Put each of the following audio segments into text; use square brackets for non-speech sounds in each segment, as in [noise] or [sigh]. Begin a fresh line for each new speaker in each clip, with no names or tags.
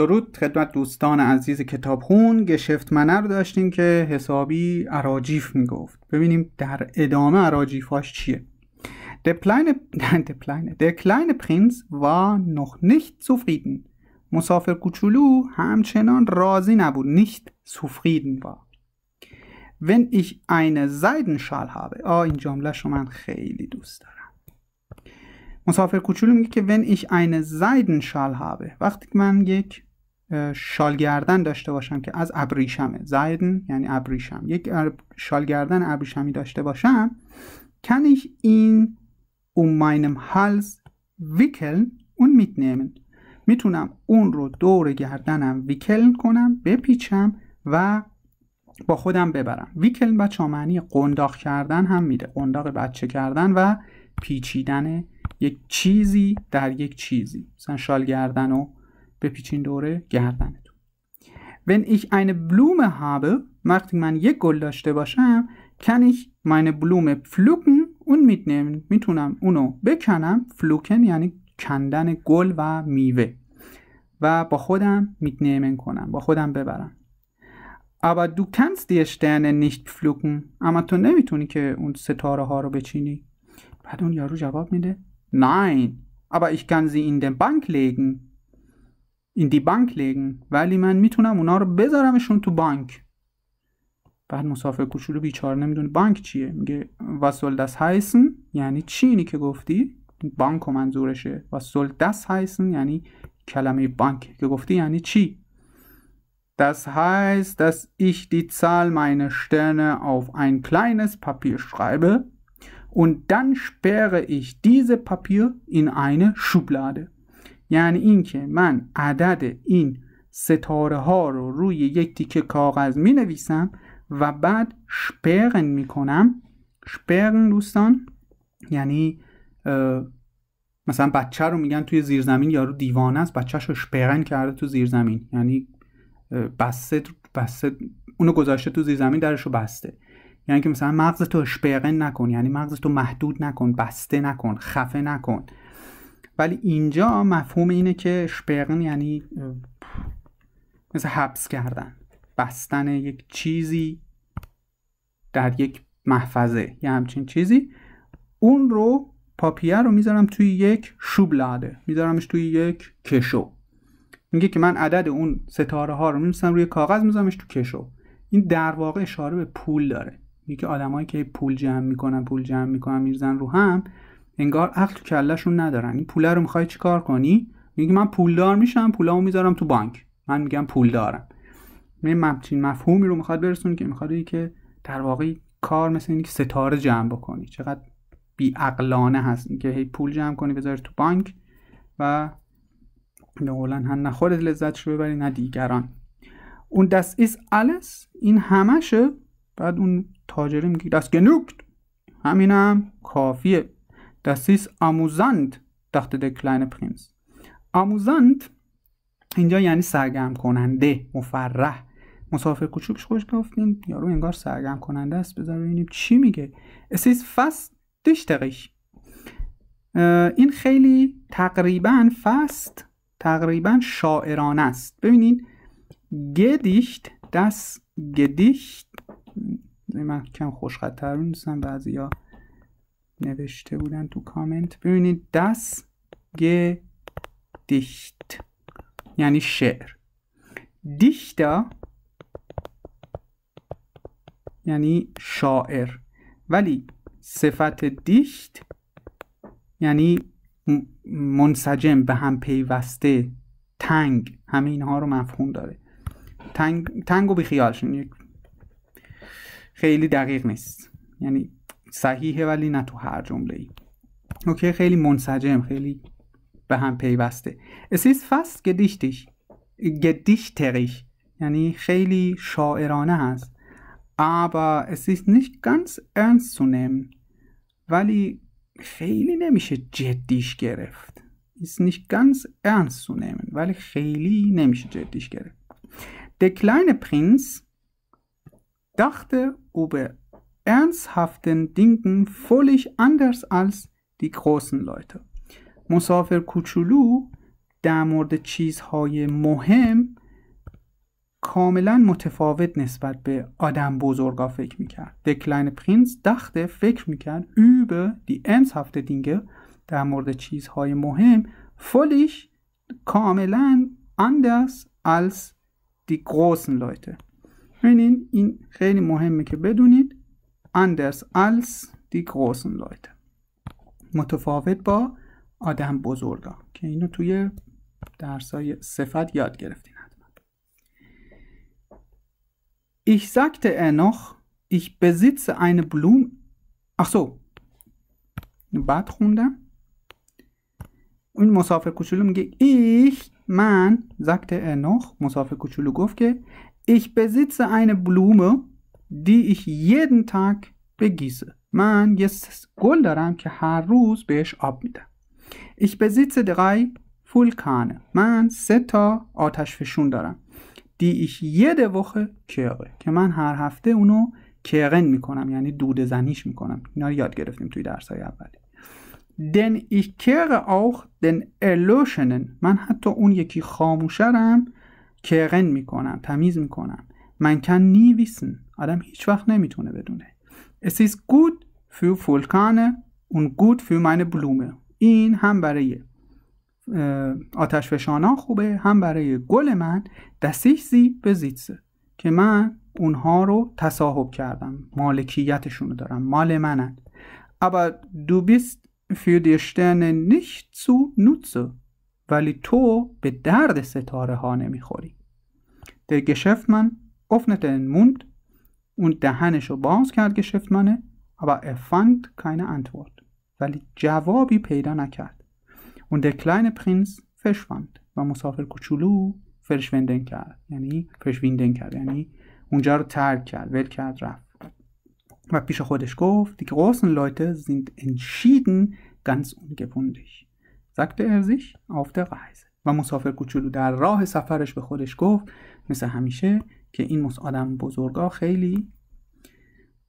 درود خدمت دوستان عزیز کتابخون گشفت منر داشتیم که حسابی عراجیف میگفت ببینیم در ادامه عراجیفاش چیه در در پرینز و نخ نیشت زفریدن مسافر کوچولو همچنان راضی نبود نیشت سفریدن ون ایش این زیدن شال هابه آه این جمله شو من خیلی دوست دارم مسافر کوچولو میگه که ون ایش eine Seidenschal habe وقتی که من یک شالگردن داشته باشم که از ابریشمه زایدن یعنی ابریشم یک شالگردن ابریشمی داشته باشم کنیش این اون ماینم ویکلن Hals میتونم اون رو دور گردنم ویکل کنم بپیچم و با خودم ببرم ویکل بچه معنی قنداق کردن هم میده قنداق بچه کردن و پیچیدن یک چیزی در یک چیزی مثلا شالگردن و بپیچین دوره گردنتون ون ایش این بلوم هابه وقتی من یک گل داشته باشم کن ایش من بلوم فلوکن اون میتنم میتونم اونو بکنم فلوکن یعنی کندن گل و میوه و با خودم میتنم کنم با خودم ببرم اما دو کنس دیشترن نیشت فلوکن اما تو نمیتونی که اون ستاره ها رو بچینی بعد اون یارو جواب میده ناین اما ایش کنزی این دن بانک لگن این دی بانک لگن ولی من میتونم اونا رو بذارمشون تو بانک بعد مسافر کوچولو بیچاره نمیدونه بانک چیه میگه واسول دس هایسن یعنی چینی که گفتی بانک و منظورشه واسول دست هایسن یعنی کلمه بانک که گفتی یعنی چی Das heißt, dass ich die Zahl meiner Sterne auf ein kleines Papier schreibe und dann sperre ich dieses Papier in eine Schublade. یعنی اینکه من عدد این ستاره ها رو روی یک تیکه کاغذ می نویسم و بعد شپرن می کنم شپرن دوستان یعنی مثلا بچه رو میگن توی زیرزمین یارو دیوانه است بچهش رو شپرن کرده تو زیرزمین یعنی بسته بسته اونو گذاشته تو زیرزمین درش رو بسته یعنی که مثلا مغز تو شپرن نکن یعنی مغز تو محدود نکن بسته نکن خفه نکن ولی اینجا مفهوم اینه که شپرن یعنی مثل حبس کردن بستن یک چیزی در یک محفظه یا همچین چیزی اون رو پاپیر رو میذارم توی یک شوبلاده میذارمش توی یک کشو میگه که من عدد اون ستاره ها رو میمیسم روی کاغذ میذارمش تو کشو این در واقع اشاره به پول داره میگه که آدمایی که پول جمع میکنن پول جمع میکنن میرزن رو هم انگار عقل تو کلشون ندارن این پول رو میخوای چیکار کنی میگه من پولدار میشم پولامو میذارم تو بانک من میگم پول دارم من مفهومی رو میخواد برسونی که میخواد که در واقع کار مثل اینکه ستاره جمع بکنی چقدر بیعقلانه هست اینکه هی پول جمع کنی بذاری تو بانک و قولن هم نه خودت لذتش رو ببری نه دیگران اون دست ایس alles این همشه بعد اون تاجره میگه دست گنوکت همینم کافیه Das ist amüsant, dachte der kleine Prinz. اینجا یعنی سرگرم کننده مفرح مسافر کوچوکش خوش گفتین یارو انگار سرگرم کننده است بذار ببینیم چی میگه es ist fast این خیلی تقریبا فست تقریبا شاعرانه است ببینید گدیشت دست گدیشت یعنی من کم خوش نیستم بعضی ها نوشته بودن تو کامنت ببینید دست دیشت یعنی شعر دیشتا یعنی شاعر ولی صفت دیشت یعنی منسجم به هم پیوسته تنگ همه اینها رو مفهوم داره تنگ, تنگ و بیخیالشون خیلی دقیق نیست یعنی صحیحه ولی نه تو هر جمله ای اوکی خیلی منسجم خیلی به هم پیوسته اس ایز فاست گدیشتیش گدیشتریش یعنی خیلی شاعرانه هست ابا اس ایز نیشت گنس ارنست تو ولی خیلی نمیشه جدیش گرفت اس نیشت گنس ارنست تو ولی خیلی نمیشه جدیش گرفت دکلاین پرنس داخته او به ernsthaften Denken völlig anders als die großen Leute. مسافر کوچولو در مورد چیزهای مهم کاملا متفاوت نسبت به آدم بزرگا فکر میکرد der kleine Prinz dachte فکر میکرد über die ernsthafte Dinge Mord مورد چیزهای مهم völlig کاملا anders als die großen Leute این خیلی مهمه که بدونید anders als die großen Leute متفاوت با آدم بزرگا که اینو توی درسای صفت یاد گرفتین حتما Ich sagte er noch ich besitze eine Blume ach so بعد خوندم این مسافر کوچولو میگه ich من sagte er noch مسافر کوچولو گفت که ich besitze eine Blume دی ich jeden Tag گیسه من یه گل دارم که هر روز بهش آب میدم. Ich besitze drei Vulkane. من سه تا آتش فشون دارم. دی ایش jede Woche که من هر هفته اونو کرن میکنم یعنی دود زنیش میکنم. اینا رو یاد گرفتیم توی درسای اولی. Denn ich kehre آخ دن من حتی اون یکی خاموشرم کرن میکنم. تمیز میکنم. من کن نی آدم هیچ وقت نمیتونه بدونه Es ist gut für Vulkane und gut für meine این هم برای آتش فشانا خوبه هم برای گل من دستیش زی به که من اونها رو تصاحب کردم مالکیتشون رو دارم مال منن اما دو bist für die Sterne nicht zu ولی تو به درد ستاره ها نمیخوری der Geschäftmann öffnete den und دهنشو باز کرد geschäftmanne, aber er fand keine Antwort, ولی جوابی پیدا نکرد. Und der kleine Prinz verschwand و مسافر کوچولو verschwinden کرد یعنی verschwinden کرد یعنی اونجا رو ترک کرد ول کرد رفت و پیش خودش گفت die großen Leute sind entschieden ganz ungebundig sagte er sich auf der Reise و مسافر کوچولو در راه سفرش به خودش گفت مثل همیشه که این آدم بزرگا خیلی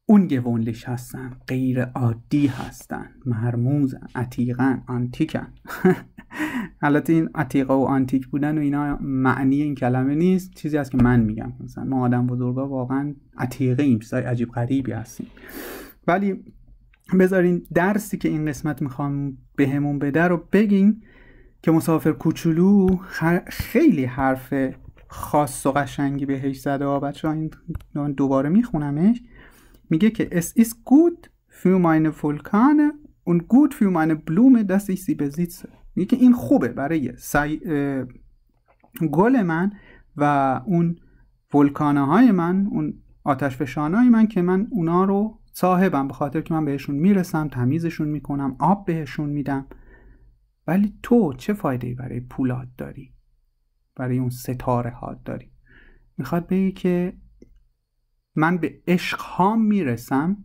اونگونلیش هستن غیر عادی هستن مرموز عتیقن آنتیکن [laughs] البته این عتیقه و آنتیک بودن و اینا معنی این کلمه نیست چیزی است که من میگم مثلا ما آدم بزرگا واقعا عتیقه ایم چیزای عجیب غریبی هستیم ولی بذارین درسی که این قسمت میخوام بهمون بده رو بگین که مسافر کوچولو خیلی حرف خاص و قشنگی بهش زده و بچه ها این دوباره میخونمش میگه که اس ایس گود فیو ماین فولکانه اون گود فیو ماین بلومه میگه که این خوبه برای گل من و اون ولکانه های من اون آتش فشان های من که من اونا رو صاحبم به خاطر که من بهشون میرسم تمیزشون میکنم آب بهشون میدم ولی تو چه فایده برای پولات داری برای اون ستاره ها داری میخواد بگی که من به عشق ها میرسم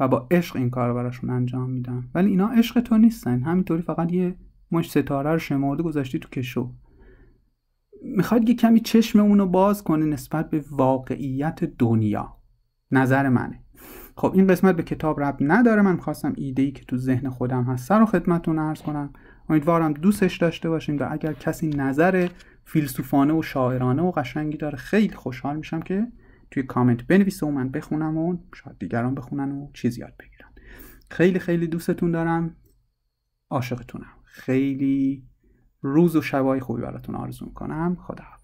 و با عشق این کار براشون انجام میدم ولی اینا عشق تو نیستن همینطوری فقط یه مش ستاره رو شمرده گذاشتی تو کشو میخواد یه کمی چشم اونو باز کنه نسبت به واقعیت دنیا نظر منه خب این قسمت به کتاب رب نداره من خواستم ایده ای که تو ذهن خودم هست و خدمتتون عرض کنم امیدوارم دوستش داشته باشین و اگر کسی نظر فیلسوفانه و شاعرانه و قشنگی داره خیلی خوشحال میشم که توی کامنت بنویسه و من بخونم و شاید دیگران بخونن و چیز یاد بگیرن خیلی خیلی دوستتون دارم عاشقتونم خیلی روز و شبای خوبی براتون آرزو میکنم خدا